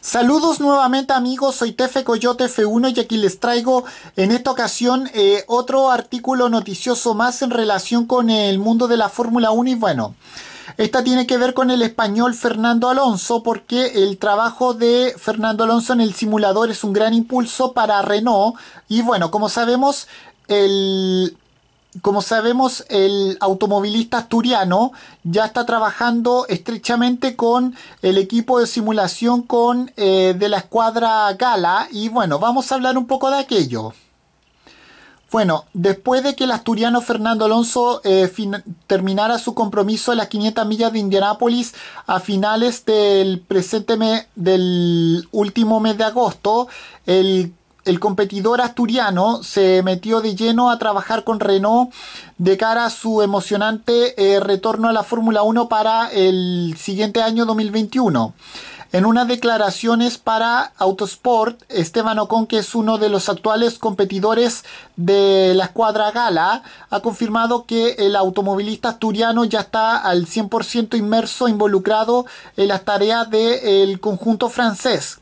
Saludos nuevamente amigos, soy Tefe Coyote F1 y aquí les traigo en esta ocasión eh, otro artículo noticioso más en relación con el mundo de la Fórmula 1 y bueno, esta tiene que ver con el español Fernando Alonso porque el trabajo de Fernando Alonso en el simulador es un gran impulso para Renault y bueno, como sabemos el como sabemos, el automovilista asturiano ya está trabajando estrechamente con el equipo de simulación con, eh, de la escuadra Gala y bueno, vamos a hablar un poco de aquello. Bueno, después de que el asturiano Fernando Alonso eh, terminara su compromiso en las 500 millas de Indianápolis a finales del presente mes, del último mes de agosto, el el competidor asturiano se metió de lleno a trabajar con Renault de cara a su emocionante eh, retorno a la Fórmula 1 para el siguiente año 2021. En unas declaraciones para Autosport, Esteban Ocon, que es uno de los actuales competidores de la escuadra Gala, ha confirmado que el automovilista asturiano ya está al 100% inmerso, involucrado en las tareas del conjunto francés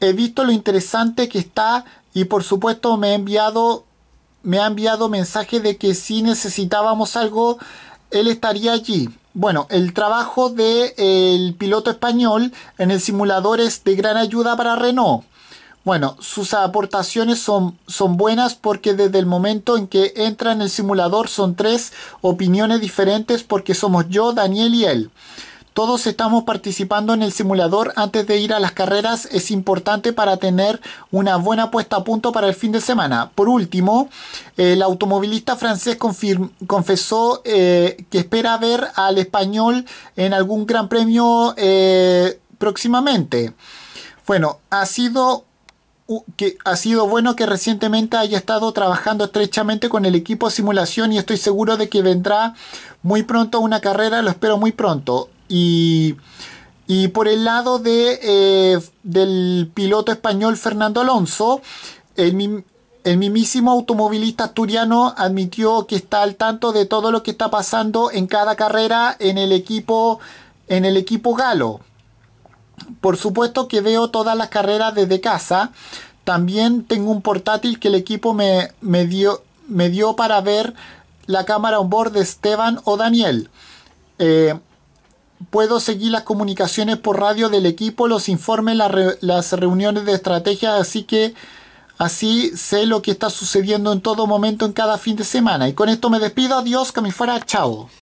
he visto lo interesante que está y por supuesto me ha enviado me ha enviado mensaje de que si necesitábamos algo él estaría allí. Bueno, el trabajo del el piloto español en el simulador es de gran ayuda para Renault. Bueno, sus aportaciones son, son buenas porque desde el momento en que entra en el simulador son tres opiniones diferentes porque somos yo, Daniel y él. Todos estamos participando en el simulador antes de ir a las carreras. Es importante para tener una buena puesta a punto para el fin de semana. Por último, el automovilista francés confesó eh, que espera ver al español en algún gran premio eh, próximamente. Bueno, ha sido que ha sido bueno que recientemente haya estado trabajando estrechamente con el equipo de simulación y estoy seguro de que vendrá muy pronto una carrera, lo espero muy pronto. Y, por el lado de, eh, del piloto español Fernando Alonso, el, mismísimo automovilista asturiano admitió que está al tanto de todo lo que está pasando en cada carrera en el equipo, en el equipo galo. Por supuesto que veo todas las carreras desde casa. También tengo un portátil que el equipo me, me, dio, me dio, para ver la cámara on board de Esteban o Daniel. Eh, puedo seguir las comunicaciones por radio del equipo, los informes, las, reuniones de estrategia, así que así sé lo que está sucediendo en todo momento en cada fin de semana. Y con esto me despido, adiós, que me fuera, chao.